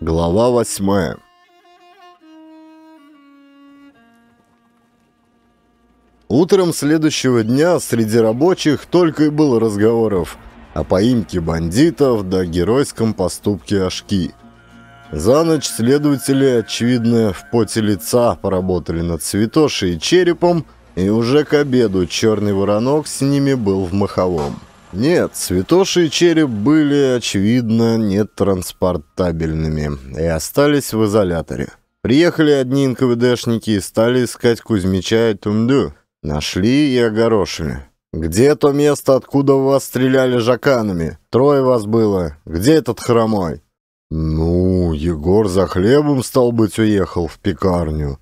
Глава восьмая. Утром следующего дня среди рабочих только и было разговоров о поимке бандитов да геройском поступке Ашки. За ночь следователи, очевидно, в поте лица поработали над Святошей и Черепом, и уже к обеду черный воронок с ними был в маховом. Нет, Святоши и Череп были, очевидно, нетранспортабельными и остались в изоляторе. Приехали одни НКВДшники и стали искать Кузьмича и Тумду. Нашли и огорошили. «Где то место, откуда вас стреляли жаканами? Трое вас было. Где этот хромой?» «Ну, Егор за хлебом, стал быть, уехал в пекарню.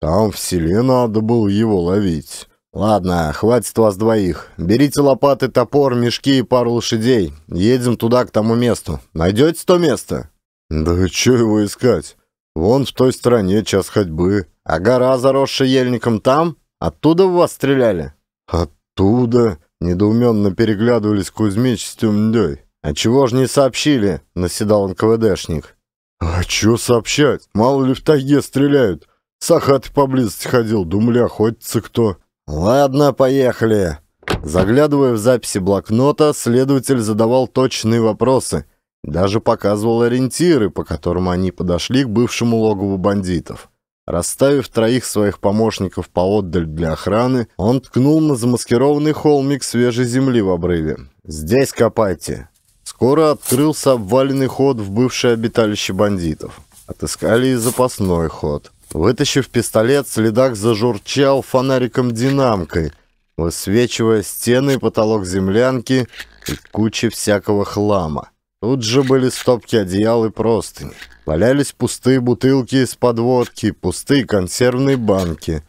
Там в селе надо было его ловить». «Ладно, хватит вас двоих. Берите лопаты, топор, мешки и пару лошадей. Едем туда, к тому месту. Найдете то место?» «Да что его искать? Вон в той стороне час ходьбы. А гора, заросшая ельником, там? Оттуда в вас стреляли?» «Оттуда?» — недоуменно переглядывались Кузьмич с Тюмдей. «А чего ж не сообщили?» — наседал НКВДшник. «А чё сообщать? Мало ли в тайге стреляют. Сахат поблизости ходил, думали, охотится кто». «Ладно, поехали». Заглядывая в записи блокнота, следователь задавал точные вопросы, даже показывал ориентиры, по которым они подошли к бывшему логову бандитов. Расставив троих своих помощников поотдаль для охраны, он ткнул на замаскированный холмик свежей земли в обрыве. «Здесь копайте». Скоро открылся обваленный ход в бывшее обиталище бандитов. Отыскали и запасной ход – Вытащив пистолет, следак зажурчал фонариком-динамкой, высвечивая стены и потолок землянки и кучи всякого хлама. Тут же были стопки одеял и простыни. Валялись пустые бутылки из под подводки, пустые консервные банки.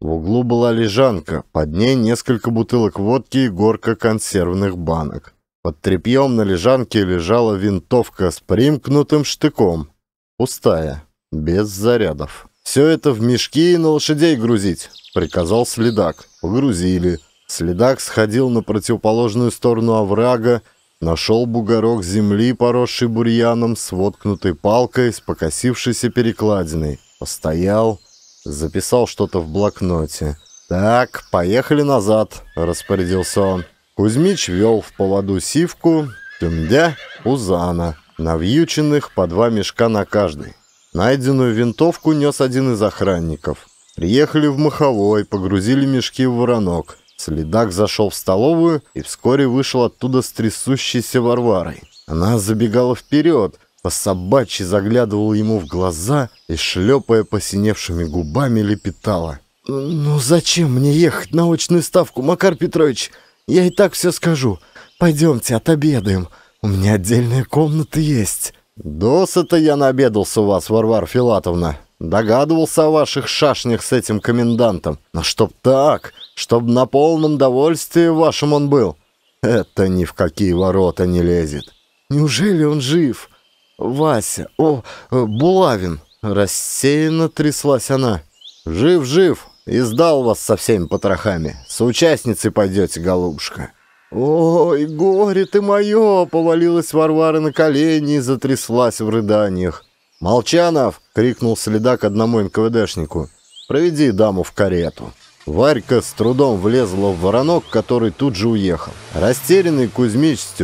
В углу была лежанка, под ней несколько бутылок водки и горка консервных банок. Под тряпьем на лежанке лежала винтовка с примкнутым штыком. Пустая, без зарядов. Все это в мешки и на лошадей грузить, приказал следак. Погрузили. Следак сходил на противоположную сторону оврага, нашел бугорок земли, поросший бурьяном, с воткнутой палкой, с покосившейся перекладиной. Постоял, записал что-то в блокноте. «Так, поехали назад», — распорядился он. Кузьмич вел в поводу сивку, тюмдя, узана, навьюченных по два мешка на каждый. Найденную винтовку нес один из охранников. Приехали в маховой, погрузили мешки в воронок. Следак зашел в столовую и вскоре вышел оттуда с трясущейся Варварой. Она забегала вперед, по собачьи заглядывала ему в глаза и, шлепая посиневшими губами, лепетала. «Ну зачем мне ехать на очную ставку, Макар Петрович? Я и так все скажу. Пойдемте, отобедаем. У меня отдельная комната есть». Досыта я набедался у вас, Варвара Филатовна. Догадывался о ваших шашнях с этим комендантом. Но чтоб так, чтоб на полном довольствии вашем он был. Это ни в какие ворота не лезет. Неужели он жив? Вася, о, э, Булавин. Рассеянно тряслась она. Жив-жив, издал вас со всеми потрохами. Соучастницей пойдете, голубушка. «Ой, горе ты мое!» — повалилась Варвара на колени и затряслась в рыданиях. «Молчанов!» — крикнул следак одному НКВДшнику. «Проведи даму в карету». Варька с трудом влезла в воронок, который тут же уехал. Растерянный Кузьмич с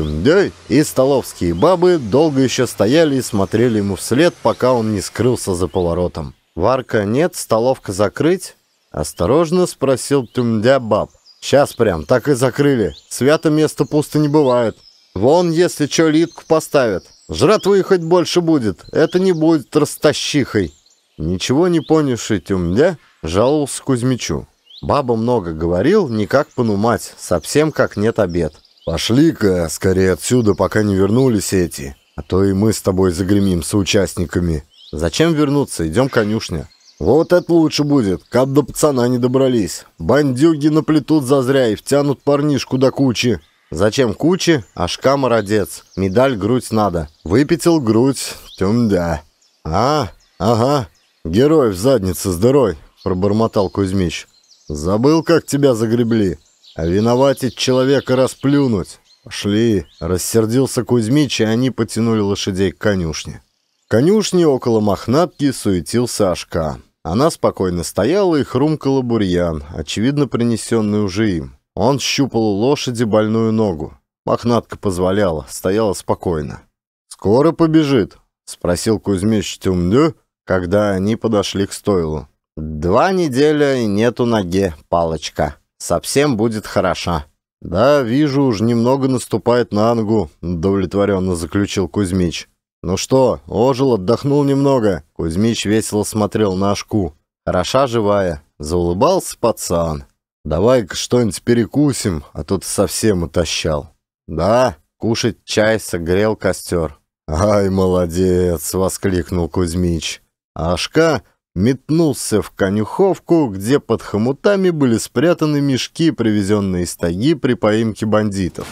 и столовские бабы долго еще стояли и смотрели ему вслед, пока он не скрылся за поворотом. «Варка нет, столовка закрыть?» — осторожно спросил Тюндя баб. Сейчас прям так и закрыли. Свято место пусто не бывает. Вон, если чё, литку поставят. Жратвы хоть больше будет. Это не будет растащихой. Ничего не понявший тюмдя жаловался Кузьмичу. Баба много говорил, никак понумать, совсем как нет обед. «Пошли-ка скорее отсюда, пока не вернулись эти, а то и мы с тобой загремим соучастниками». «Зачем вернуться? Идем конюшня. Вот это лучше будет, как до пацана не добрались. Бандюги наплетут зазря и втянут парнишку до кучи. Зачем кучи? Ашка молодец. Медаль грудь надо. Выпятил грудь. Тюмдя. А, ага. Герой в заднице здорой, пробормотал Кузьмич. Забыл, как тебя загребли. А виноватить человека расплюнуть. Пошли. Рассердился Кузьмич, и они потянули лошадей к конюшне. В конюшне около мохнатки суетился Ашка. Она спокойно стояла и хрумкала бурьян, очевидно принесенный уже им. Он щупал у лошади больную ногу. Мохнатка позволяла, стояла спокойно. «Скоро побежит?» — спросил Кузьмич Тюмдю, когда они подошли к стойлу. «Два неделя и нету ноге, палочка. Совсем будет хороша». «Да, вижу, уж немного наступает на ногу», — удовлетворенно заключил Кузьмич. «Ну что, ожил, отдохнул немного?» Кузьмич весело смотрел на Ашку. «Хороша живая». Заулыбался пацан. «Давай-ка что-нибудь перекусим, а тут совсем утащал». «Да, кушать чай согрел костер». «Ай, молодец!» — воскликнул Кузьмич. А Ашка метнулся в конюховку, где под хомутами были спрятаны мешки, привезенные из тайги при поимке бандитов.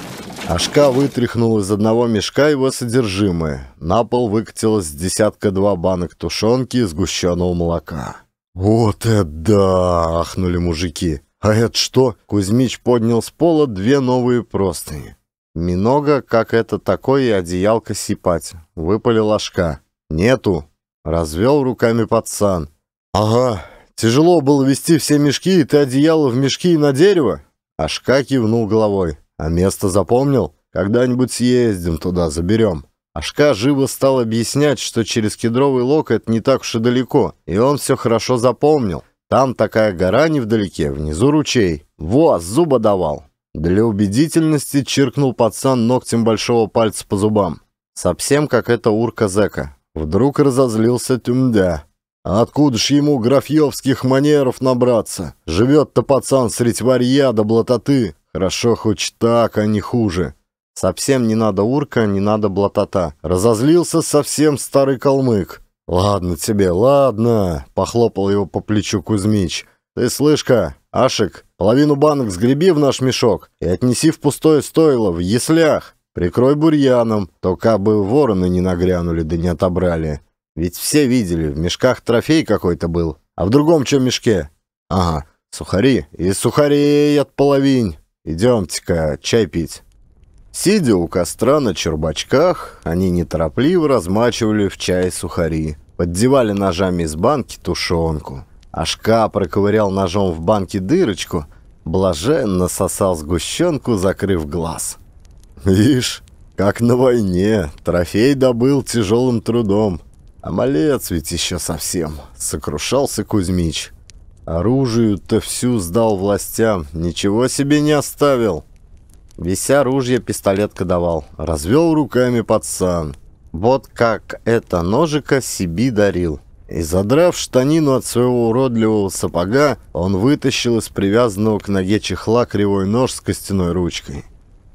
Ашка вытряхнул из одного мешка его содержимое. На пол выкатилось десятка-два банок тушенки и сгущенного молока. «Вот это да!» — ахнули мужики. «А это что?» — Кузьмич поднял с пола две новые простыни. «Минога, как это такое, и одеялка сипать», — выпалил Ашка. «Нету», — развел руками пацан. «Ага, тяжело было вести все мешки, и ты одеяло в мешки и на дерево?» Ашка кивнул головой. «А место запомнил? Когда-нибудь съездим туда, заберем». Ашка живо стал объяснять, что через кедровый локоть не так уж и далеко, и он все хорошо запомнил. Там такая гора невдалеке, внизу ручей. Во, зуба давал. Для убедительности чиркнул пацан ногтем большого пальца по зубам. Совсем как это урка зэка. Вдруг разозлился Тюмдя. А откуда ж ему графьевских манеров набраться? Живет-то пацан средь варья да блатоты. Хорошо хоть так, а не хуже. Совсем не надо урка, не надо блатота. Разозлился совсем старый калмык. «Ладно тебе, ладно!» — похлопал его по плечу Кузьмич. ты слышка, Ашик, половину банок сгреби в наш мешок и отнеси в пустое стойло, в яслях. Прикрой бурьяном, только бы вороны не нагрянули да не отобрали. Ведь все видели, в мешках трофей какой-то был. А в другом чем мешке? Ага, сухари. И сухарей от половинь. Идемте-ка чай пить. Сидя у костра на чербачках, они неторопливо размачивали в чай сухари. Поддевали ножами из банки тушенку. Ашка проковырял ножом в банке дырочку, блаженно сосал сгущенку, закрыв глаз. «Ишь, как на войне, трофей добыл тяжелым трудом», а малец ведь еще совсем, сокрушался Кузьмич. Оружию-то всю сдал властям, ничего себе не оставил. Весь оружие пистолетка давал, развел руками пацан. Вот как это ножика себе дарил. И задрав штанину от своего уродливого сапога, он вытащил из привязанного к ноге чехла кривой нож с костяной ручкой.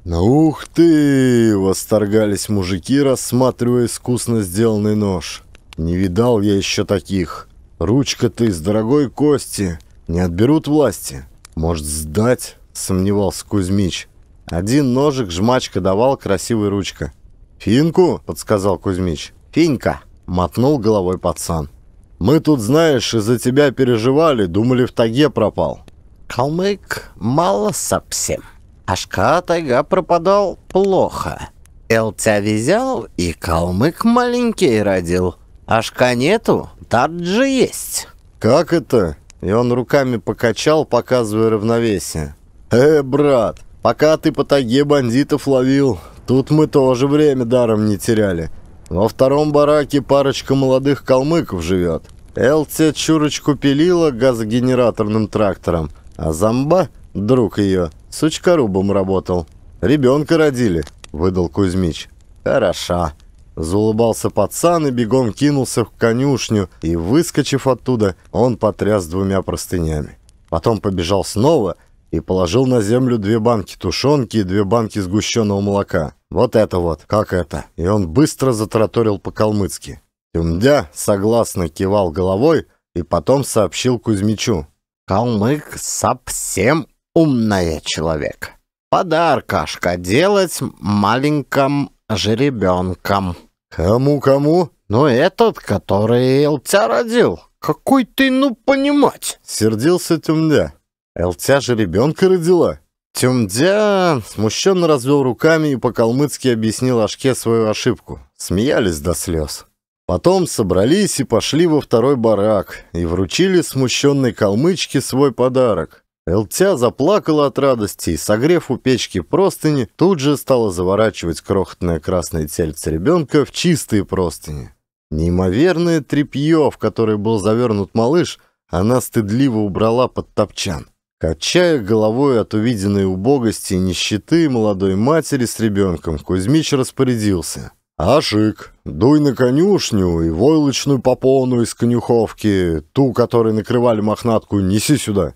«Ну ух ты!» — восторгались мужики, рассматривая искусно сделанный нож. Не видал я еще таких. Ручка ты из дорогой кости. Не отберут власти. Может, сдать? Сомневался Кузьмич. Один ножик жмачка давал красивой ручка. «Финку?» — подсказал Кузьмич. «Финька!» — мотнул головой пацан. «Мы тут, знаешь, из-за тебя переживали, думали, в таге пропал». «Калмык мало совсем. Ашка тайга пропадал плохо. Эл тебя везял и калмык маленький родил. Ашка нету, таджи есть. Как это? И он руками покачал, показывая равновесие. Э, брат, пока ты по таге бандитов ловил, тут мы тоже время даром не теряли. Во втором бараке парочка молодых калмыков живет. Элте чурочку пилила газогенераторным трактором, а Замба, друг ее, сучкорубом работал. Ребенка родили, выдал Кузьмич. Хороша. Заулыбался пацан и бегом кинулся в конюшню, и, выскочив оттуда, он потряс двумя простынями. Потом побежал снова и положил на землю две банки тушенки и две банки сгущенного молока. Вот это вот, как это. И он быстро затраторил по-калмыцки. Тюмдя согласно кивал головой и потом сообщил Кузьмичу. «Калмык совсем умная человек. Подаркашка делать маленьком жеребенком». «Кому-кому?» «Ну, этот, который Элтя а родил. Какой ты, ну, понимать!» Сердился Тюмдя. «Элтя а жеребенка родила?» Тюмдя смущенно развел руками и по-калмыцки объяснил Ашке свою ошибку. Смеялись до слез. Потом собрались и пошли во второй барак и вручили смущенной калмычке свой подарок. Элтя заплакала от радости и, согрев у печки простыни, тут же стала заворачивать крохотное красное тельце ребенка в чистые простыни. Неимоверное тряпье, в которое был завернут малыш, она стыдливо убрала под топчан. Качая головой от увиденной убогости и нищеты молодой матери с ребенком, Кузьмич распорядился. «Ашик, дуй на конюшню и войлочную попону из конюховки, ту, которой накрывали мохнатку, неси сюда».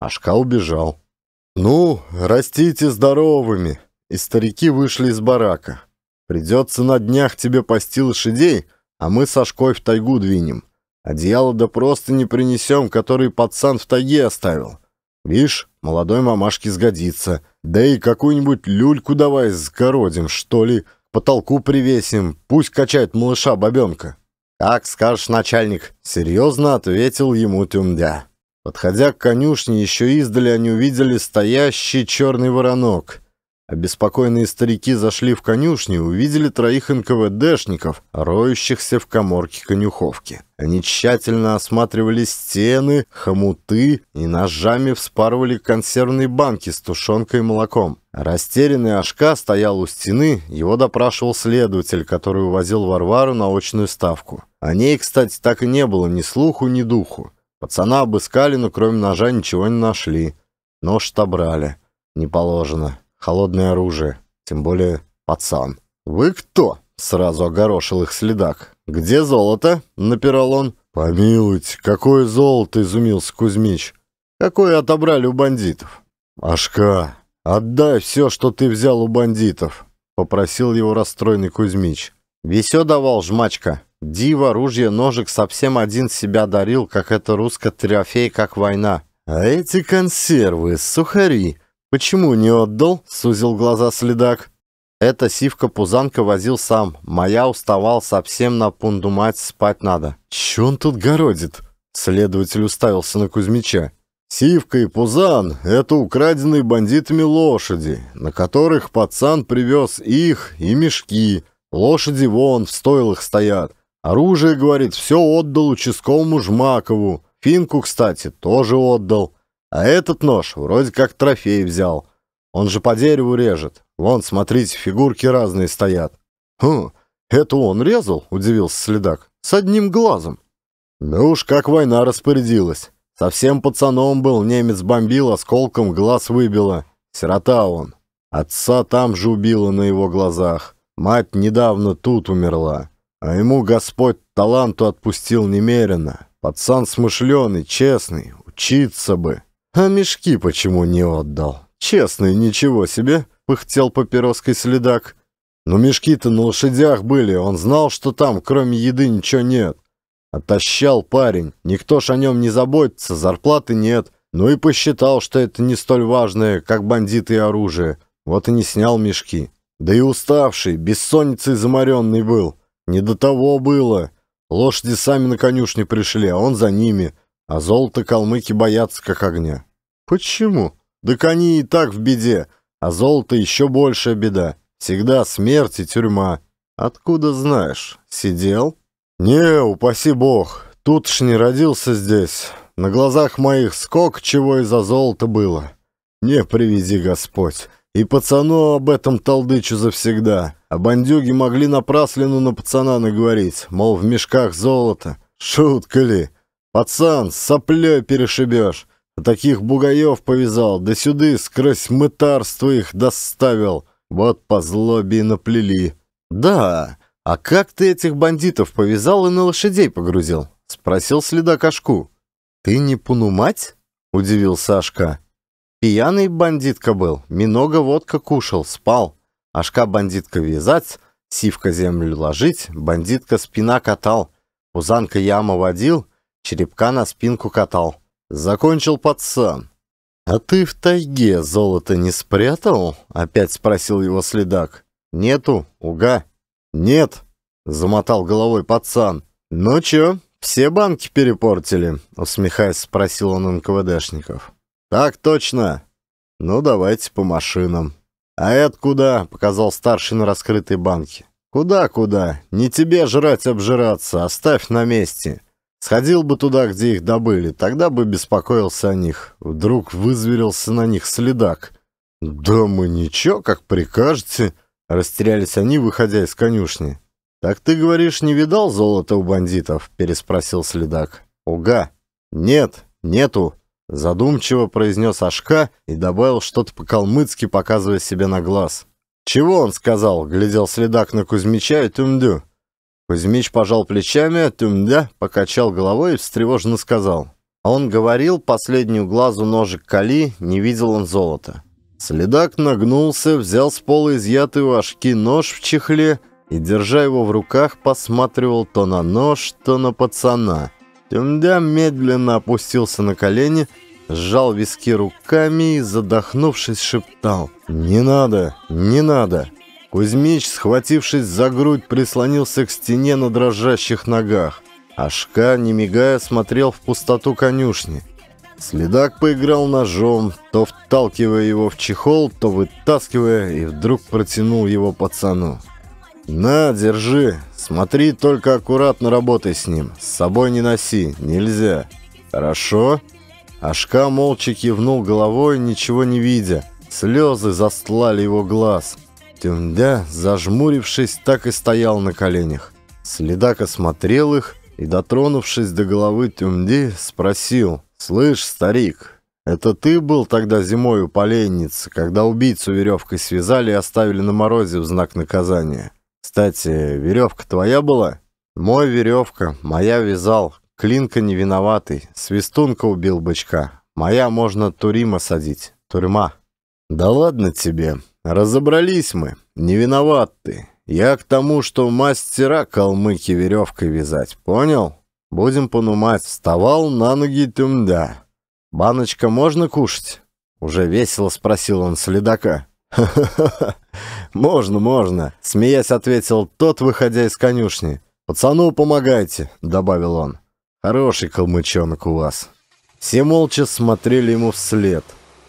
Ашка убежал. «Ну, растите здоровыми!» И старики вышли из барака. «Придется на днях тебе пасти лошадей, а мы с Ашкой в тайгу двинем. Одеяло да просто не принесем, который пацан в тайге оставил. Вишь, молодой мамашке сгодится. Да и какую-нибудь люльку давай сгородим, что ли, потолку привесим, пусть качает малыша бабенка». «Как скажешь, начальник», — серьезно ответил ему Тюмдя. Подходя к конюшне, еще издали они увидели стоящий черный воронок. Обеспокоенные старики зашли в конюшню и увидели троих НКВДшников, роющихся в коморке конюховки. Они тщательно осматривали стены, хомуты и ножами вспарывали консервные банки с тушенкой и молоком. Растерянный Ашка стоял у стены, его допрашивал следователь, который увозил Варвару на очную ставку. О ней, кстати, так и не было ни слуху, ни духу. Пацана обыскали, но кроме ножа ничего не нашли. Нож отобрали. Не положено. Холодное оружие. Тем более пацан. «Вы кто?» — сразу огорошил их следак. «Где золото?» — напирал он. «Помилуйте, какое золото!» — изумился Кузьмич. «Какое отобрали у бандитов?» «Ашка, отдай все, что ты взял у бандитов!» — попросил его расстроенный Кузьмич. «Весё давал жмачка!» Див оружие ножек совсем один себя дарил, как это русско трофей, как война. А эти консервы, сухари. Почему не отдал? Сузил глаза следак. Это сивка-пузанка возил сам. Моя уставал совсем на пунду мать спать надо. Че он тут городит? Следователь уставился на Кузьмича. Сивка и Пузан — это украденные бандитами лошади, на которых пацан привез их и мешки. Лошади вон в стойлах стоят. Оружие, говорит, все отдал участковому Жмакову. Финку, кстати, тоже отдал. А этот нож вроде как трофей взял. Он же по дереву режет. Вон, смотрите, фигурки разные стоят. Хм, это он резал, удивился следак, с одним глазом. Да уж как война распорядилась. Совсем пацаном был, немец бомбил, осколком глаз выбило. Сирота он. Отца там же убила на его глазах. Мать недавно тут умерла. А ему Господь таланту отпустил немерено. Пацан смышленый, честный, учиться бы. А мешки почему не отдал? Честный, ничего себе, пыхтел папироской следак. Но мешки-то на лошадях были, он знал, что там кроме еды ничего нет. Отощал парень, никто ж о нем не заботится, зарплаты нет. Ну и посчитал, что это не столь важное, как бандиты и оружие. Вот и не снял мешки. Да и уставший, бессонницей заморенный был. Не до того было. Лошади сами на конюшне пришли, а он за ними. А золото калмыки боятся, как огня. Почему? Да кони и так в беде, а золото еще большая беда. Всегда смерть и тюрьма. Откуда знаешь? Сидел? Не, упаси бог, тут ж не родился здесь. На глазах моих скок чего из-за золота было. Не приведи Господь. И пацану об этом толдычу завсегда. А бандюги могли напраслину на пацана наговорить, мол, в мешках золото. Шутка ли? Пацан, с соплей перешибешь. А таких бугаев повязал, да сюды скрозь мытарство их доставил. Вот по злобе и наплели. Да, а как ты этих бандитов повязал и на лошадей погрузил? Спросил следа кошку. Ты не пунумать? Удивился Сашка. Пьяный бандитка был, много водка кушал, спал. Ашка бандитка вязать, сивка землю ложить, бандитка спина катал. Узанка яма водил, черепка на спинку катал. Закончил пацан. «А ты в тайге золото не спрятал?» — опять спросил его следак. «Нету, уга». «Нет», — замотал головой пацан. «Ну чё, все банки перепортили?» — усмехаясь, спросил он НКВДшников. «Так точно!» «Ну, давайте по машинам». «А это куда?» — показал старший на раскрытой банке. «Куда-куда? Не тебе жрать-обжираться, оставь на месте. Сходил бы туда, где их добыли, тогда бы беспокоился о них. Вдруг вызверился на них следак». «Да мы ничего, как прикажете», — растерялись они, выходя из конюшни. «Так ты, говоришь, не видал золота у бандитов?» — переспросил следак. «Уга». «Нет, нету», Задумчиво произнес Ашка и добавил что-то по-калмыцки, показывая себе на глаз. «Чего он сказал?» — глядел следак на Кузьмича и Тюмдю. Кузьмич пожал плечами, а Тюмдя покачал головой и встревоженно сказал. Он говорил последнюю глазу ножик Кали, не видел он золота. Следак нагнулся, взял с пола изъятый у Ашки нож в чехле и, держа его в руках, посматривал то на нож, то на пацана — Тюмдя медленно опустился на колени, сжал виски руками и, задохнувшись, шептал «Не надо, не надо». Кузьмич, схватившись за грудь, прислонился к стене на дрожащих ногах. Ашка, не мигая, смотрел в пустоту конюшни. Следак поиграл ножом, то вталкивая его в чехол, то вытаскивая, и вдруг протянул его пацану. «На, держи. Смотри, только аккуратно работай с ним. С собой не носи. Нельзя. Хорошо?» Ашка молча кивнул головой, ничего не видя. Слезы застлали его глаз. Тюндя, зажмурившись, так и стоял на коленях. Следак осмотрел их и, дотронувшись до головы Тюмди, спросил. «Слышь, старик, это ты был тогда зимой у поленницы, когда убийцу веревкой связали и оставили на морозе в знак наказания?» Кстати, веревка твоя была? Мой веревка, моя вязал. Клинка не виноватый. Свистунка убил бычка. Моя можно Турима садить. Тюрьма. Да ладно тебе. Разобрались мы. Не виноват ты. Я к тому, что мастера калмыки веревкой вязать. Понял? Будем понумать. Вставал на ноги тюмда. Баночка можно кушать? Уже весело спросил он следака. «Ха-ха-ха! «Можно, можно», — смеясь ответил тот, выходя из конюшни. «Пацану помогайте», — добавил он. «Хороший калмычонок у вас». Все молча смотрели ему вслед.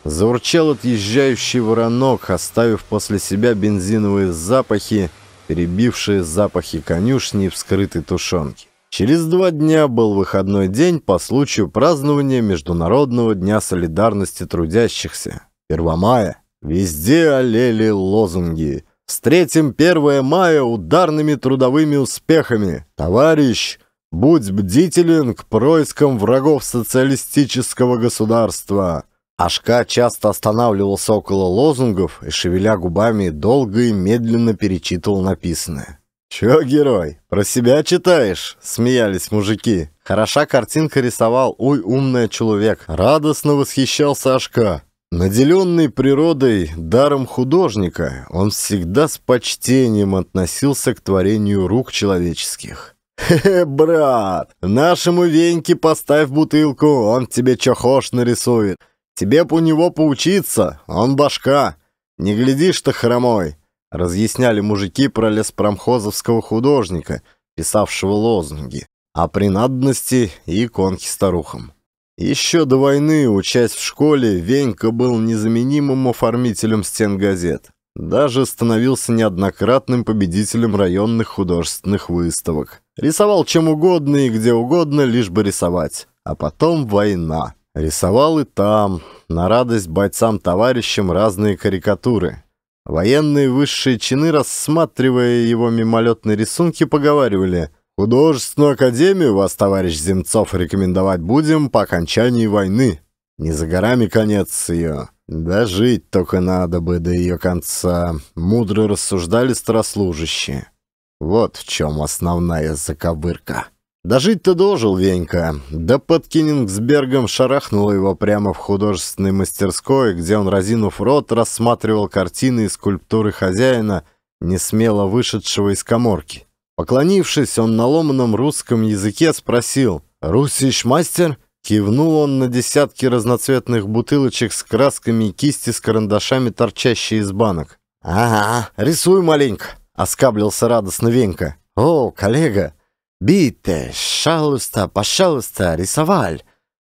Заурчал отъезжающий воронок, оставив после себя бензиновые запахи, перебившие запахи конюшни и вскрытой тушенки. Через два дня был выходной день по случаю празднования Международного дня солидарности трудящихся, 1 мая. Везде олели лозунги. «Встретим 1 мая ударными трудовыми успехами! Товарищ, будь бдителен к проискам врагов социалистического государства!» Ашка часто останавливался около лозунгов и, шевеля губами, долго и медленно перечитывал написанное. «Чё, герой, про себя читаешь?» — смеялись мужики. Хороша картинка рисовал «Уй, умный человек!» Радостно восхищался Ашка. Наделенный природой даром художника, он всегда с почтением относился к творению рук человеческих. «Хе-хе, брат, нашему Веньке поставь бутылку, он тебе чохош нарисует. Тебе б у него поучиться, он башка. Не глядишь ты хромой», — разъясняли мужики про леспромхозовского художника, писавшего лозунги, о принадности и иконки старухам. Еще до войны, учась в школе, Венька был незаменимым оформителем стен газет. Даже становился неоднократным победителем районных художественных выставок. Рисовал чем угодно и где угодно, лишь бы рисовать. А потом война. Рисовал и там, на радость бойцам-товарищам разные карикатуры. Военные высшие чины, рассматривая его мимолетные рисунки, поговаривали – «Художественную академию вас, товарищ Земцов, рекомендовать будем по окончании войны. Не за горами конец ее. Дожить только надо бы до ее конца», — мудро рассуждали старослужащие. Вот в чем основная заковырка. Дожить-то дожил Венька, да под Кенингсбергом шарахнуло его прямо в художественной мастерской, где он, разинув рот, рассматривал картины и скульптуры хозяина, не смело вышедшего из коморки. Поклонившись, он на ломаном русском языке спросил «Русич мастер?» Кивнул он на десятки разноцветных бутылочек с красками и кисти с карандашами, торчащие из банок. «Ага, рисуй маленько», — оскаблился радостно Венька. «О, коллега, бите, шалуста, пожалуйста, рисоваль,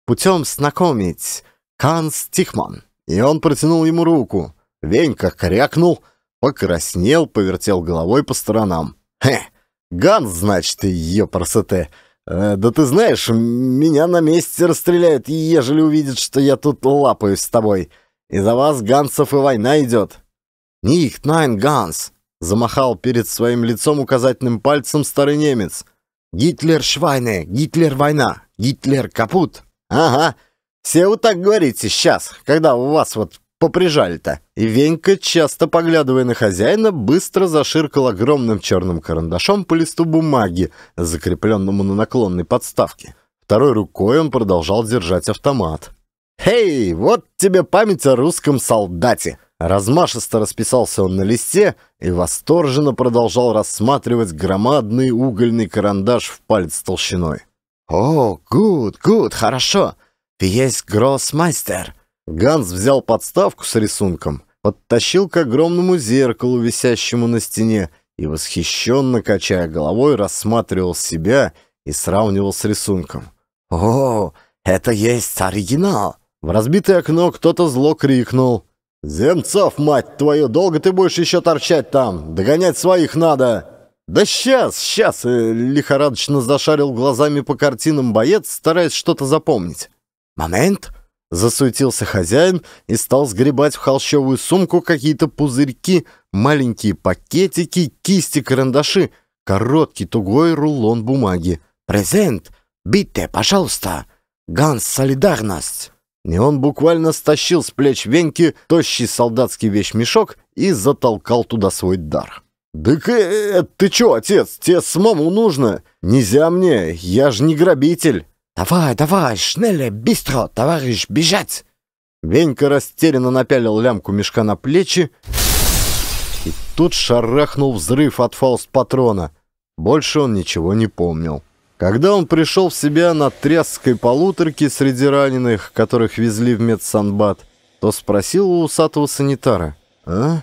путем знакомить, Канс Тихман». И он протянул ему руку. Венька крякнул, покраснел, повертел головой по сторонам. «Хе, Ганс, значит, ёпарсете. Э, да ты знаешь, меня на месте расстреляют, ежели увидят, что я тут лапаюсь с тобой. Из-за вас, Гансов, и война идет. Ник, найн, Ганс, замахал перед своим лицом указательным пальцем старый немец. Гитлер Швайне, Гитлер война, Гитлер капут. Ага, все вы так говорите сейчас, когда у вас вот поприжали-то?» Венька, часто поглядывая на хозяина, быстро заширкал огромным черным карандашом по листу бумаги, закрепленному на наклонной подставке. Второй рукой он продолжал держать автомат. «Хей, вот тебе память о русском солдате!» Размашисто расписался он на листе и восторженно продолжал рассматривать громадный угольный карандаш в палец толщиной. «О, гуд, гуд, хорошо! есть гроссмастер. Ганс взял подставку с рисунком, подтащил к огромному зеркалу, висящему на стене, и, восхищенно качая головой, рассматривал себя и сравнивал с рисунком. «О, это есть оригинал!» В разбитое окно кто-то зло крикнул. «Земцов, мать твою, долго ты будешь еще торчать там? Догонять своих надо!» «Да сейчас, сейчас!» — э, лихорадочно зашарил глазами по картинам боец, стараясь что-то запомнить. «Момент!» Засуетился хозяин и стал сгребать в холщовую сумку какие-то пузырьки, маленькие пакетики, кисти, карандаши, короткий тугой рулон бумаги. «Презент! Битте, пожалуйста! Ганс, солидарность!» И он буквально стащил с плеч Веньки тощий солдатский вещмешок и затолкал туда свой дар. «Дык, э, э ты чё, отец, тебе самому нужно? Нельзя мне, я же не грабитель!» «Давай, давай, шнелле, быстро, товарищ, бежать!» Венька растерянно напялил лямку мешка на плечи, и тут шарахнул взрыв от фауст-патрона. Больше он ничего не помнил. Когда он пришел в себя на тряской полуторке среди раненых, которых везли в медсанбат, то спросил у усатого санитара, «А?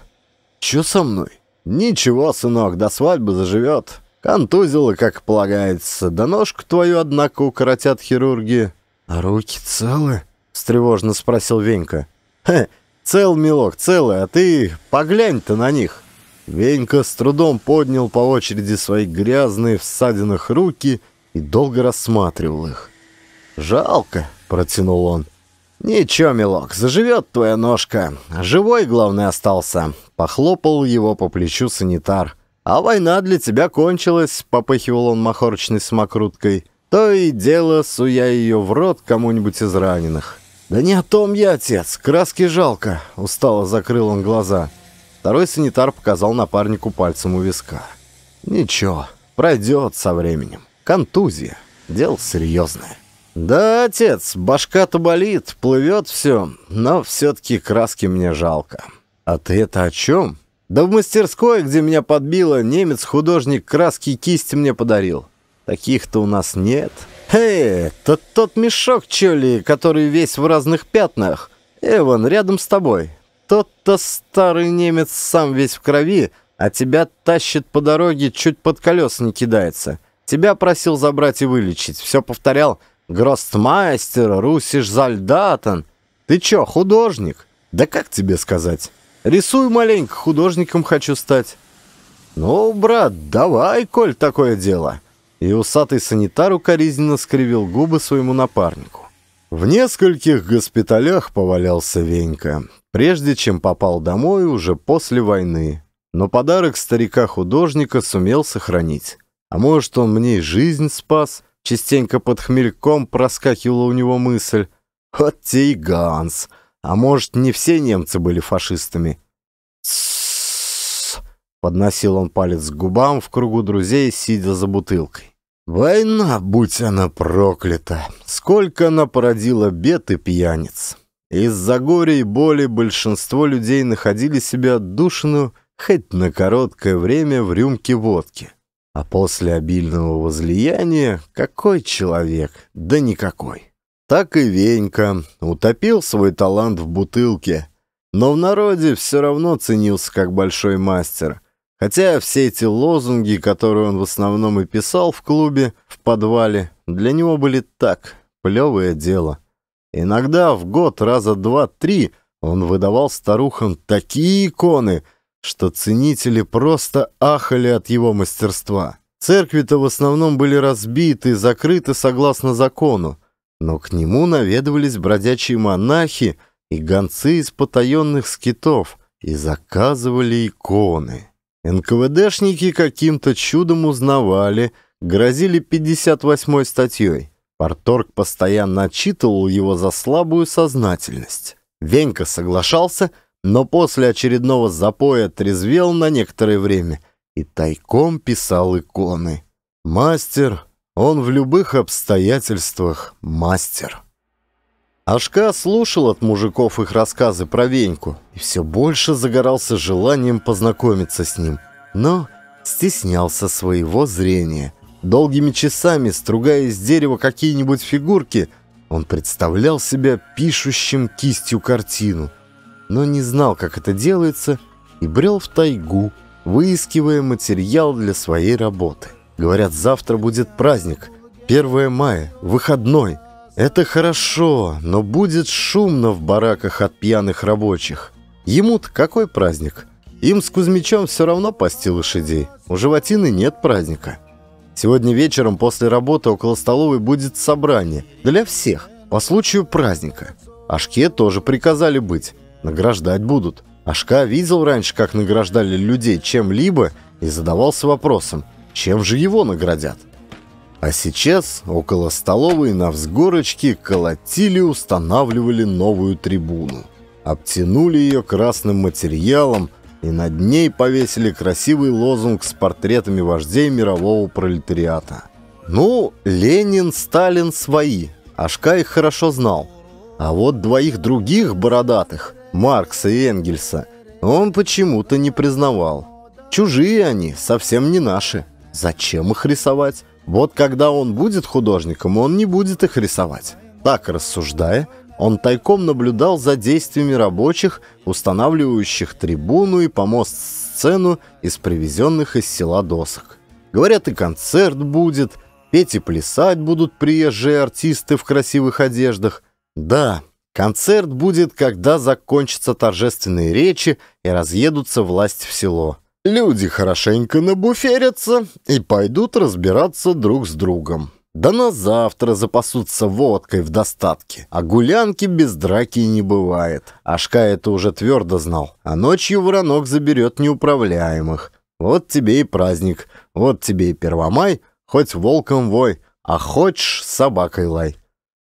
Чё со мной?» «Ничего, сынок, до свадьбы заживет. Контузило, как полагается. Да ножку твою, однако, укоротят хирурги. А руки целы? Встревожно спросил Венька. Хе, цел, милок, целый, а ты поглянь-то на них. Венька с трудом поднял по очереди свои грязные в ссадинах руки и долго рассматривал их. «Жалко», — протянул он. «Ничего, милок, заживет твоя ножка. Живой, главное, остался». Похлопал его по плечу санитар. А война для тебя кончилась, попыхивал он махорочной смокруткой. То и дело, суя ее в рот кому-нибудь из раненых. Да не о том я, отец, краски жалко, устало закрыл он глаза. Второй санитар показал напарнику пальцем у виска. Ничего, пройдет со временем. Контузия. Дело серьезное. Да, отец, башка-то болит, плывет все, но все-таки краски мне жалко. А ты это о чем? Да в мастерской, где меня подбило, немец-художник краски и кисть мне подарил. Таких-то у нас нет. Эй, это тот мешок, чё ли, который весь в разных пятнах. Эван, рядом с тобой. Тот-то старый немец сам весь в крови, а тебя тащит по дороге, чуть под колеса не кидается. Тебя просил забрать и вылечить. Все повторял. Гроссмайстер, русиш зальдатан. Ты чё, художник? Да как тебе сказать? Рисую маленько, художником хочу стать». «Ну, брат, давай, коль такое дело». И усатый санитар укоризненно скривил губы своему напарнику. В нескольких госпиталях повалялся Венька, прежде чем попал домой уже после войны. Но подарок старика-художника сумел сохранить. А может, он мне и жизнь спас? Частенько под хмельком проскакивала у него мысль. «Вот те и Ганс!» А может, не все немцы были фашистами? Подносил он палец к губам в кругу друзей, сидя за бутылкой. Война, будь она проклята! Сколько она породила бед и пьяниц! Из-за горя и боли большинство людей находили себя отдушину хоть на короткое время в рюмке водки. А после обильного возлияния какой человек? Да никакой. Так и Венька утопил свой талант в бутылке, но в народе все равно ценился как большой мастер. Хотя все эти лозунги, которые он в основном и писал в клубе, в подвале, для него были так, плевое дело. Иногда в год раза два-три он выдавал старухам такие иконы, что ценители просто ахали от его мастерства. Церкви-то в основном были разбиты, и закрыты согласно закону. Но к нему наведывались бродячие монахи и гонцы из потаенных скитов и заказывали иконы. НКВДшники каким-то чудом узнавали, грозили 58-й статьей. Порторг постоянно отчитывал его за слабую сознательность. Венька соглашался, но после очередного запоя трезвел на некоторое время и тайком писал иконы. Мастер он в любых обстоятельствах мастер. Ашка слушал от мужиков их рассказы про Веньку и все больше загорался желанием познакомиться с ним, но стеснялся своего зрения. Долгими часами, стругая из дерева какие-нибудь фигурки, он представлял себя пишущим кистью картину, но не знал, как это делается, и брел в тайгу, выискивая материал для своей работы. Говорят, завтра будет праздник. 1 мая, выходной. Это хорошо, но будет шумно в бараках от пьяных рабочих. Ему-то какой праздник? Им с Кузьмичом все равно пасти лошадей. У животины нет праздника. Сегодня вечером после работы около столовой будет собрание. Для всех. По случаю праздника. Ашке тоже приказали быть. Награждать будут. Ашка видел раньше, как награждали людей чем-либо и задавался вопросом – чем же его наградят? А сейчас около столовой на взгорочке колотили устанавливали новую трибуну. Обтянули ее красным материалом и над ней повесили красивый лозунг с портретами вождей мирового пролетариата. Ну, Ленин, Сталин свои. Ашка их хорошо знал. А вот двоих других бородатых, Маркса и Энгельса, он почему-то не признавал. Чужие они, совсем не наши. Зачем их рисовать? Вот когда он будет художником, он не будет их рисовать. Так рассуждая, он тайком наблюдал за действиями рабочих, устанавливающих трибуну и помост-сцену из привезенных из села досок. Говорят, и концерт будет, петь и плясать будут приезжие артисты в красивых одеждах. Да, концерт будет, когда закончатся торжественные речи и разъедутся власть в село. Люди хорошенько набуферятся и пойдут разбираться друг с другом. Да на завтра запасутся водкой в достатке. А гулянки без драки не бывает. Ашка это уже твердо знал. А ночью воронок заберет неуправляемых. Вот тебе и праздник, вот тебе и первомай, хоть волком вой, а хочешь собакой лай.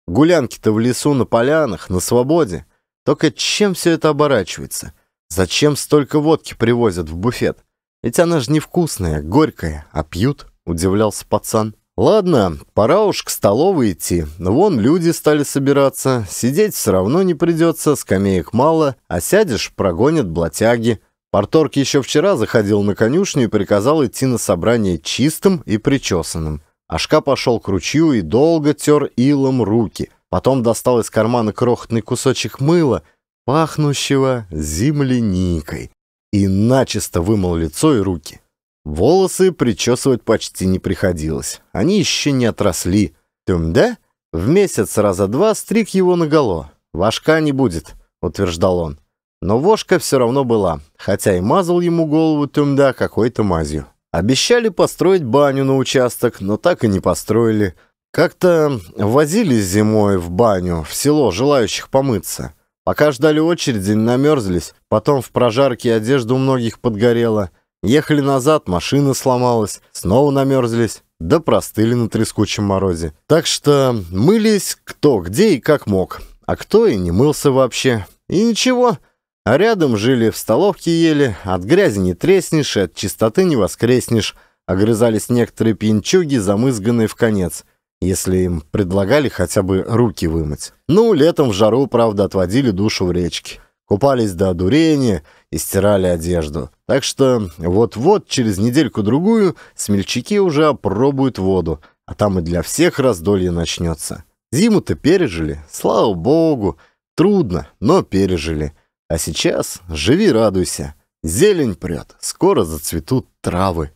Гулянки-то в лесу, на полянах, на свободе. Только чем все это оборачивается? Зачем столько водки привозят в буфет? Ведь она же невкусная, горькая, а пьют, удивлялся пацан. Ладно, пора уж к столовой идти. Вон люди стали собираться. Сидеть все равно не придется, скамеек мало, а сядешь, прогонят блатяги. Порторг еще вчера заходил на конюшню и приказал идти на собрание чистым и причесанным. Ашка пошел к ручью и долго тер илом руки. Потом достал из кармана крохотный кусочек мыла, пахнущего земляникой и начисто вымыл лицо и руки. Волосы причесывать почти не приходилось, они еще не отросли. Тюмде в месяц раза два стриг его наголо. «Вошка не будет», — утверждал он. Но вошка все равно была, хотя и мазал ему голову Тюмда какой-то мазью. Обещали построить баню на участок, но так и не построили. Как-то возились зимой в баню, в село желающих помыться. Пока ждали очереди, намерзлись, потом в прожарке одежда у многих подгорела. Ехали назад, машина сломалась, снова намерзлись, да простыли на трескучем морозе. Так что мылись кто где и как мог, а кто и не мылся вообще. И ничего, а рядом жили, в столовке ели, от грязи не треснешь и от чистоты не воскреснешь. Огрызались некоторые пинчуги, замызганные в конец – если им предлагали хотя бы руки вымыть. Ну, летом в жару, правда, отводили душу в речке. Купались до одурения и стирали одежду. Так что вот-вот, через недельку-другую, смельчаки уже опробуют воду, а там и для всех раздолье начнется. Зиму-то пережили, слава богу. Трудно, но пережили. А сейчас живи, радуйся. Зелень прет, скоро зацветут травы.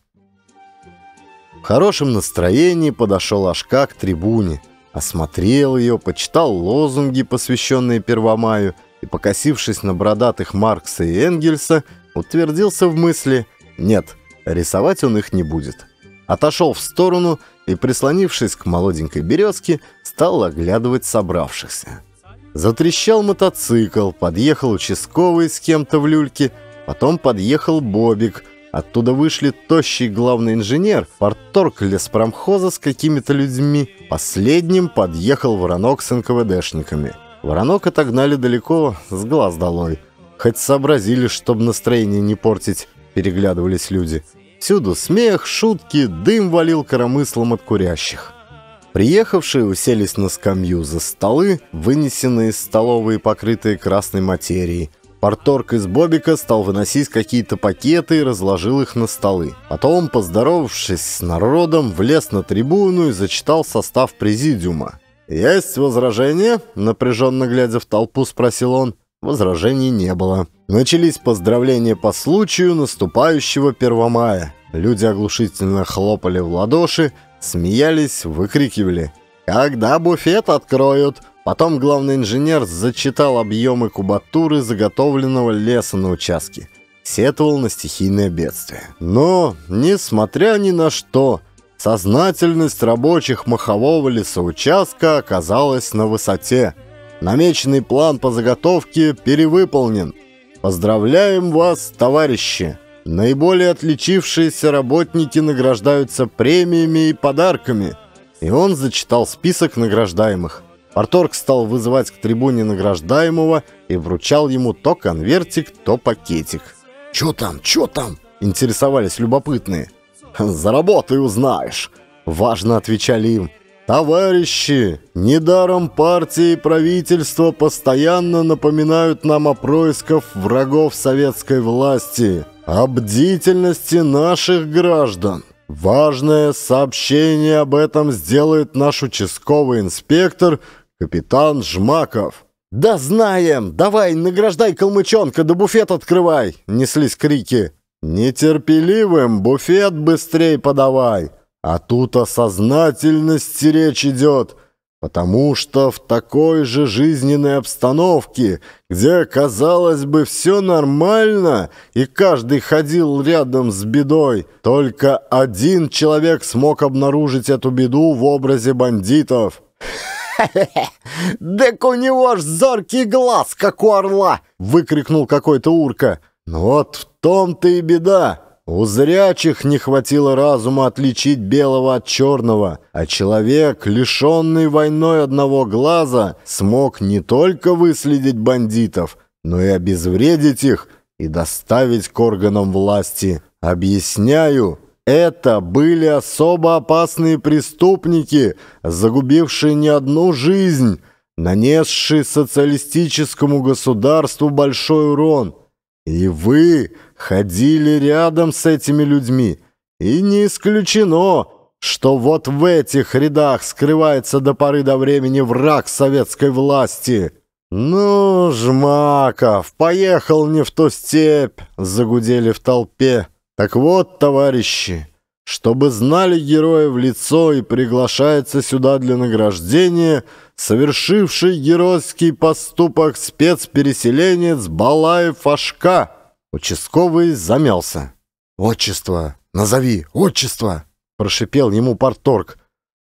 В хорошем настроении подошел Ашка к трибуне, осмотрел ее, почитал лозунги, посвященные Первомаю, и, покосившись на бородатых Маркса и Энгельса, утвердился в мысли «нет, рисовать он их не будет». Отошел в сторону и, прислонившись к молоденькой березке, стал оглядывать собравшихся. Затрещал мотоцикл, подъехал участковый с кем-то в люльке, потом подъехал Бобик, Оттуда вышли тощий главный инженер, порторг леспромхоза с какими-то людьми. Последним подъехал воронок с НКВДшниками. Воронок отогнали далеко, с глаз долой. Хоть сообразили, чтобы настроение не портить, переглядывались люди. Всюду смех, шутки, дым валил коромыслом от курящих. Приехавшие уселись на скамью за столы, вынесенные из столовой и покрытые красной материей – Порторг из Бобика стал выносить какие-то пакеты и разложил их на столы. Потом, поздоровавшись с народом, влез на трибуну и зачитал состав президиума. «Есть возражения?» – напряженно глядя в толпу, спросил он. Возражений не было. Начались поздравления по случаю наступающего 1 мая. Люди оглушительно хлопали в ладоши, смеялись, выкрикивали. «Когда буфет откроют?» Потом главный инженер зачитал объемы кубатуры заготовленного леса на участке. Сетовал на стихийное бедствие. Но, несмотря ни на что, сознательность рабочих махового лесоучастка оказалась на высоте. Намеченный план по заготовке перевыполнен. Поздравляем вас, товарищи! Наиболее отличившиеся работники награждаются премиями и подарками. И он зачитал список награждаемых – Порторг стал вызывать к трибуне награждаемого и вручал ему то конвертик, то пакетик. «Чё там? Чё там?» – интересовались любопытные. «Заработай, узнаешь!» – важно отвечали им. «Товарищи, недаром партии и правительство постоянно напоминают нам о происках врагов советской власти, о бдительности наших граждан. Важное сообщение об этом сделает наш участковый инспектор – «Капитан Жмаков!» «Да знаем! Давай, награждай калмычонка, да буфет открывай!» — неслись крики. «Нетерпеливым буфет быстрей подавай! А тут о сознательности речь идет!» Потому что в такой же жизненной обстановке, где, казалось бы, все нормально, и каждый ходил рядом с бедой, только один человек смог обнаружить эту беду в образе бандитов. «Так у него ж зоркий глаз, как у орла!» — выкрикнул какой-то урка. «Ну вот в том-то и беда!» У зрячих не хватило разума отличить белого от черного, а человек, лишенный войной одного глаза, смог не только выследить бандитов, но и обезвредить их и доставить к органам власти. Объясняю, это были особо опасные преступники, загубившие не одну жизнь, нанесшие социалистическому государству большой урон. И вы ходили рядом с этими людьми. И не исключено, что вот в этих рядах скрывается до поры до времени враг советской власти. «Ну, Жмаков, поехал не в ту степь!» — загудели в толпе. Так вот, товарищи, чтобы знали героя в лицо и приглашается сюда для награждения совершивший геройский поступок спецпереселенец Балаев Ашка. Участковый замялся. «Отчество! Назови! Отчество!» – прошипел ему парторг.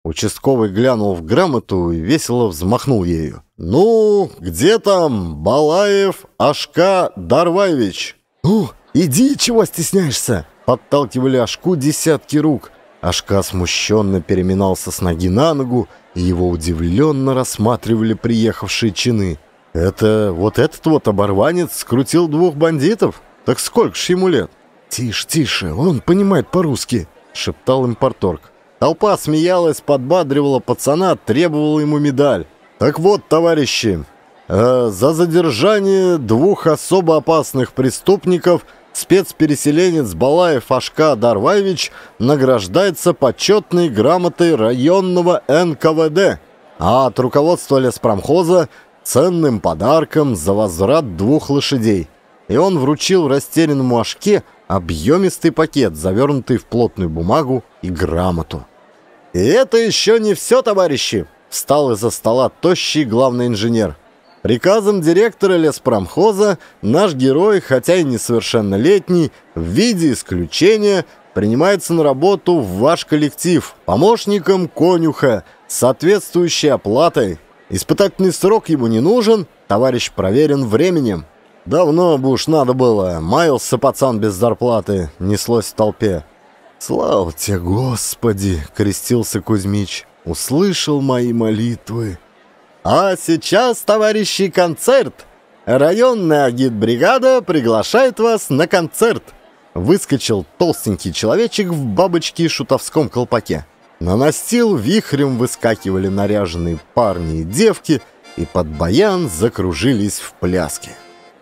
Участковый глянул в грамоту и весело взмахнул ею. «Ну, где там Балаев Ашка Дарваевич?» «Ну, «Иди, чего стесняешься?» Подталкивали Ашку десятки рук. Ашка смущенно переминался с ноги на ногу, и его удивленно рассматривали приехавшие чины. «Это вот этот вот оборванец скрутил двух бандитов? Так сколько ж ему лет?» «Тише, тише, он понимает по-русски», — шептал им порторг. Толпа смеялась, подбадривала пацана, требовала ему медаль. «Так вот, товарищи, э, за задержание двух особо опасных преступников — спецпереселенец Балаев Ашка Дарваевич награждается почетной грамотой районного НКВД, а от руководства леспромхоза ценным подарком за возврат двух лошадей. И он вручил растерянному Ашке объемистый пакет, завернутый в плотную бумагу и грамоту. «И это еще не все, товарищи!» – встал из-за стола тощий главный инженер – Приказом директора леспромхоза наш герой, хотя и несовершеннолетний, в виде исключения принимается на работу в ваш коллектив помощником конюха с соответствующей оплатой. Испытательный срок ему не нужен, товарищ проверен временем. Давно бы уж надо было, маялся пацан без зарплаты, неслось в толпе. «Слава тебе, Господи!» — крестился Кузьмич. «Услышал мои молитвы!» А сейчас, товарищи, концерт! Районная агитбригада приглашает вас на концерт!» Выскочил толстенький человечек в бабочке шутовском колпаке. На настил вихрем выскакивали наряженные парни и девки, и под баян закружились в пляске.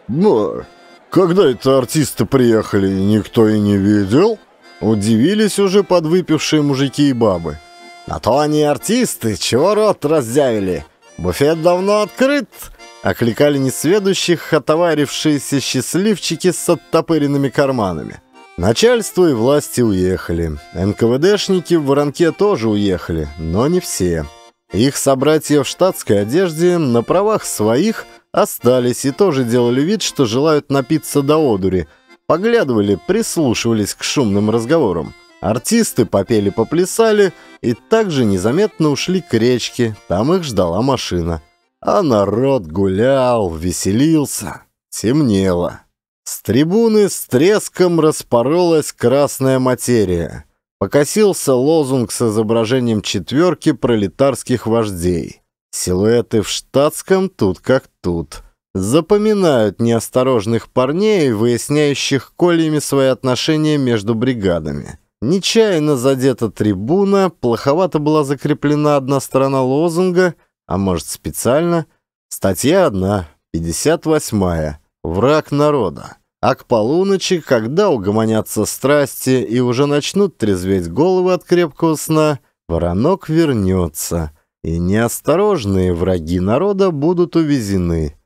«Но ну, когда это артисты приехали, никто и не видел?» Удивились уже подвыпившие мужики и бабы. «А то они артисты, чего рот раздявили?» «Буфет давно открыт!» — окликали несведущих, отоварившиеся а счастливчики с оттопыренными карманами. Начальство и власти уехали. НКВДшники в Воронке тоже уехали, но не все. Их собратья в штатской одежде на правах своих остались и тоже делали вид, что желают напиться до одури. Поглядывали, прислушивались к шумным разговорам. Артисты попели-поплясали и также незаметно ушли к речке, там их ждала машина. А народ гулял, веселился, темнело. С трибуны с треском распоролась красная материя. Покосился лозунг с изображением четверки пролетарских вождей. Силуэты в штатском тут как тут. Запоминают неосторожных парней, выясняющих колями свои отношения между бригадами. Нечаянно задета трибуна, плоховато была закреплена одна сторона лозунга, а может специально. Статья одна, 58-я. Враг народа. А к полуночи, когда угомонятся страсти и уже начнут трезветь головы от крепкого сна, воронок вернется, и неосторожные враги народа будут увезены.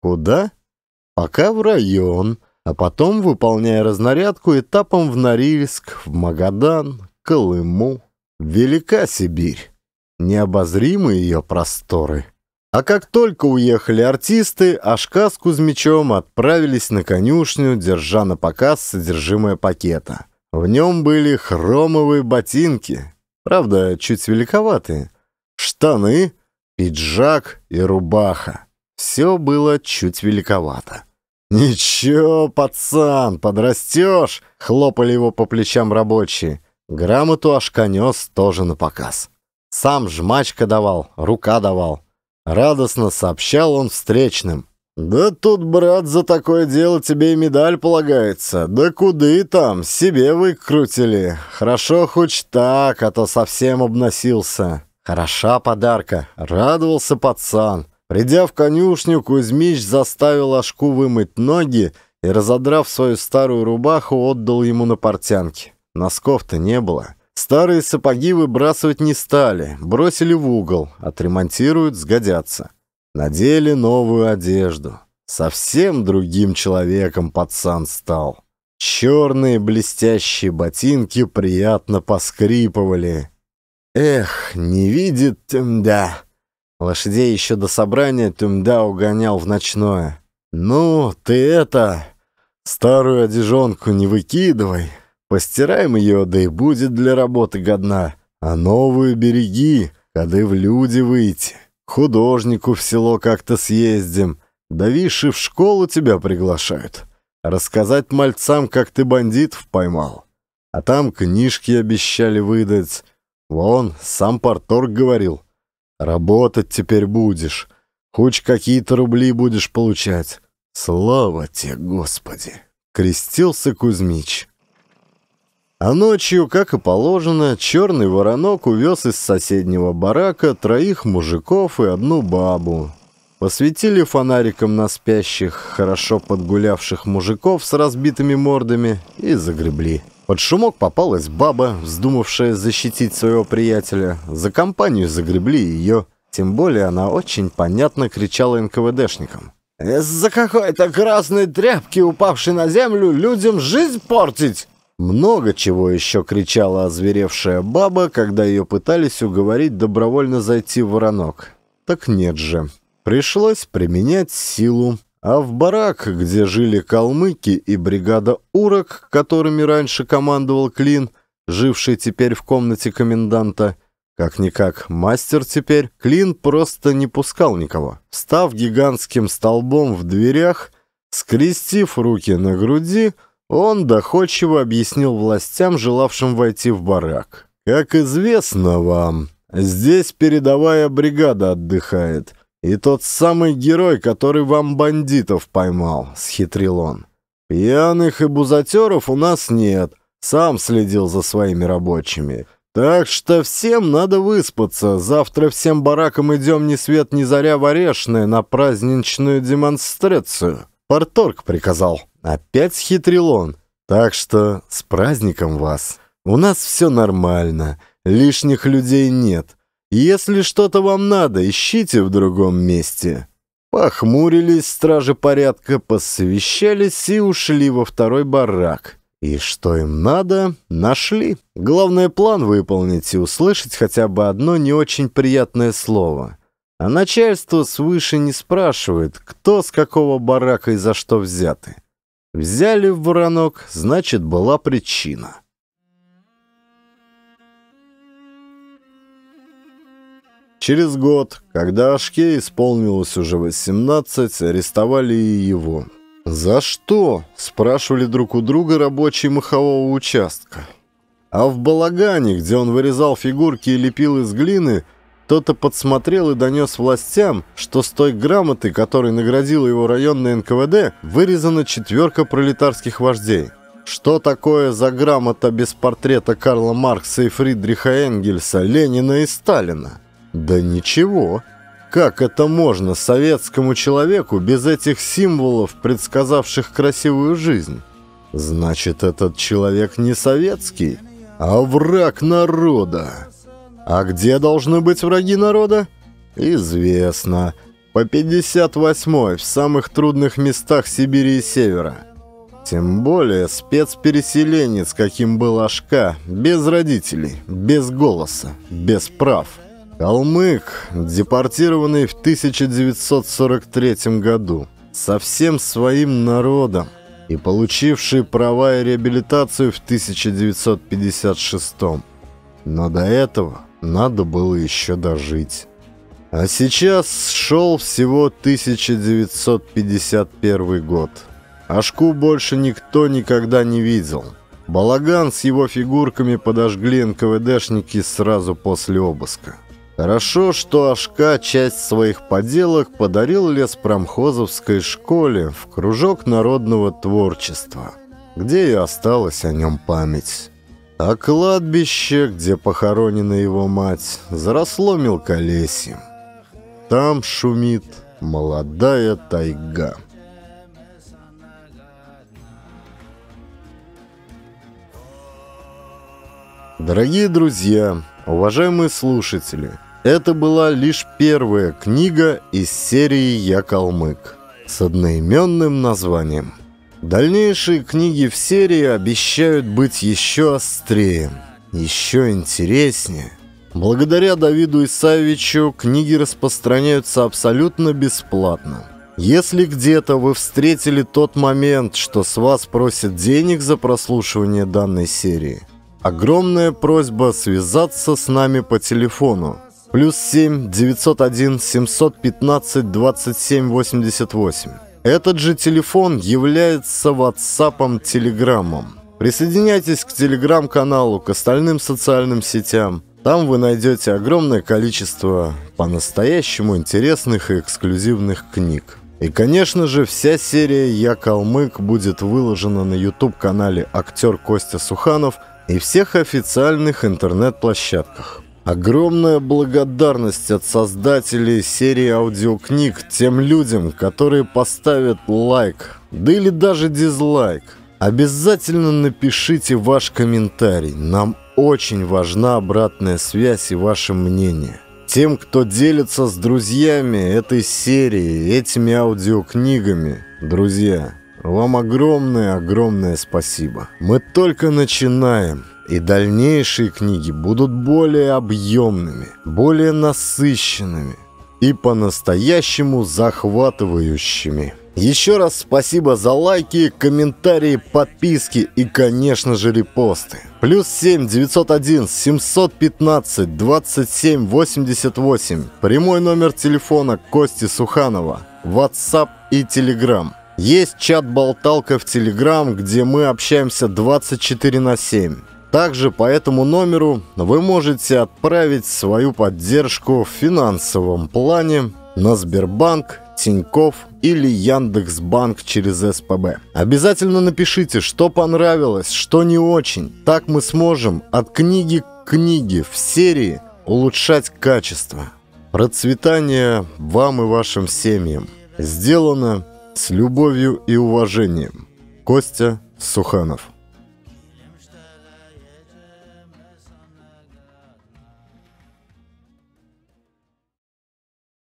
Куда? Пока в район а потом, выполняя разнарядку, этапом в Норильск, в Магадан, Колыму. Велика Сибирь, необозримы ее просторы. А как только уехали артисты, Ашка с Кузьмичом отправились на конюшню, держа на показ содержимое пакета. В нем были хромовые ботинки, правда, чуть великоватые, штаны, пиджак и рубаха. Все было чуть великовато. «Ничего, пацан, подрастешь!» — хлопали его по плечам рабочие. Грамоту аж Ашканес тоже на показ. Сам жмачка давал, рука давал. Радостно сообщал он встречным. «Да тут, брат, за такое дело тебе и медаль полагается. Да куды там, себе выкрутили. Хорошо хоть так, а то совсем обносился». Хороша подарка, радовался пацан. Придя в конюшню, Кузьмич заставил Ашку вымыть ноги и, разодрав свою старую рубаху, отдал ему на портянке. Носков-то не было. Старые сапоги выбрасывать не стали, бросили в угол, отремонтируют, сгодятся. Надели новую одежду. Совсем другим человеком пацан стал. Черные блестящие ботинки приятно поскрипывали. Эх, не видит, да. Лошадей еще до собрания Тюмда угонял в ночное. «Ну, ты это... Старую одежонку не выкидывай. Постираем ее, да и будет для работы годна. А новую береги, когда в люди выйти. Художнику в село как-то съездим. Да вишь, в школу тебя приглашают. Рассказать мальцам, как ты бандитов поймал. А там книжки обещали выдать. Вон, сам Порторг говорил, Работать теперь будешь. Хоть какие-то рубли будешь получать. Слава тебе, Господи!» — крестился Кузьмич. А ночью, как и положено, черный воронок увез из соседнего барака троих мужиков и одну бабу. Посветили фонариком на спящих, хорошо подгулявших мужиков с разбитыми мордами и загребли. Под шумок попалась баба, вздумавшая защитить своего приятеля. За компанию загребли ее. Тем более она очень понятно кричала НКВДшникам. «Из-за какой-то красной тряпки, упавшей на землю, людям жизнь портить!» Много чего еще кричала озверевшая баба, когда ее пытались уговорить добровольно зайти в воронок. Так нет же. Пришлось применять силу. А в барак, где жили калмыки и бригада урок, которыми раньше командовал Клин, живший теперь в комнате коменданта, как-никак мастер теперь, Клин просто не пускал никого. Став гигантским столбом в дверях, скрестив руки на груди, он доходчиво объяснил властям, желавшим войти в барак. «Как известно вам, здесь передовая бригада отдыхает». И тот самый герой, который вам бандитов поймал, — схитрил он. Пьяных и бузатеров у нас нет, сам следил за своими рабочими. Так что всем надо выспаться, завтра всем баракам идем ни свет ни заря в Орешное на праздничную демонстрацию. Порторг приказал. Опять схитрил он. Так что с праздником вас. У нас все нормально, лишних людей нет. Если что-то вам надо, ищите в другом месте». Похмурились стражи порядка, посвящались и ушли во второй барак. И что им надо, нашли. Главное, план выполнить и услышать хотя бы одно не очень приятное слово. А начальство свыше не спрашивает, кто с какого барака и за что взяты. Взяли в воронок, значит, была причина. Через год, когда Ашке исполнилось уже 18, арестовали и его. «За что?» – спрашивали друг у друга рабочие махового участка. А в балагане, где он вырезал фигурки и лепил из глины, кто-то подсмотрел и донес властям, что с той грамоты, которой наградила его районный НКВД, вырезана четверка пролетарских вождей. Что такое за грамота без портрета Карла Маркса и Фридриха Энгельса, Ленина и Сталина? Да ничего. Как это можно советскому человеку без этих символов, предсказавших красивую жизнь? Значит, этот человек не советский, а враг народа. А где должны быть враги народа? Известно. По 58-й, в самых трудных местах Сибири и Севера. Тем более спецпереселенец, каким был Ашка, без родителей, без голоса, без прав – Калмык, депортированный в 1943 году, со всем своим народом и получивший права и реабилитацию в 1956. Но до этого надо было еще дожить. А сейчас шел всего 1951 год. Ашку больше никто никогда не видел. Балаган с его фигурками подожгли НКВДшники сразу после обыска. Хорошо, что Ашка часть своих поделок подарил леспромхозовской школе в кружок народного творчества, где и осталась о нем память. А кладбище, где похоронена его мать, заросло мелколесьем. Там шумит молодая тайга. Дорогие друзья, уважаемые слушатели – это была лишь первая книга из серии «Я калмык» с одноименным названием. Дальнейшие книги в серии обещают быть еще острее, еще интереснее. Благодаря Давиду Исаевичу книги распространяются абсолютно бесплатно. Если где-то вы встретили тот момент, что с вас просят денег за прослушивание данной серии, огромная просьба связаться с нами по телефону Плюс 7 901 715 27 88. Этот же телефон является WhatsApp, Telegram. Присоединяйтесь к телеграм-каналу, к остальным социальным сетям. Там вы найдете огромное количество по-настоящему интересных и эксклюзивных книг. И, конечно же, вся серия «Я калмык» будет выложена на YouTube-канале «Актер Костя Суханов» и всех официальных интернет-площадках. Огромная благодарность от создателей серии аудиокниг тем людям, которые поставят лайк, да или даже дизлайк. Обязательно напишите ваш комментарий, нам очень важна обратная связь и ваше мнение. Тем, кто делится с друзьями этой серии, этими аудиокнигами, друзья, вам огромное-огромное спасибо. Мы только начинаем. И дальнейшие книги будут более объемными, более насыщенными и по-настоящему захватывающими. Еще раз спасибо за лайки, комментарии, подписки и, конечно же, репосты. Плюс 7 901 715 27 88. Прямой номер телефона Кости Суханова. WhatsApp и Telegram. Есть чат-болталка в Telegram, где мы общаемся 24 на 7. Также по этому номеру вы можете отправить свою поддержку в финансовом плане на Сбербанк, Тиньков или Яндекс.Банк через СПБ. Обязательно напишите, что понравилось, что не очень. Так мы сможем от книги к книге в серии улучшать качество. Процветание вам и вашим семьям. Сделано с любовью и уважением. Костя Суханов.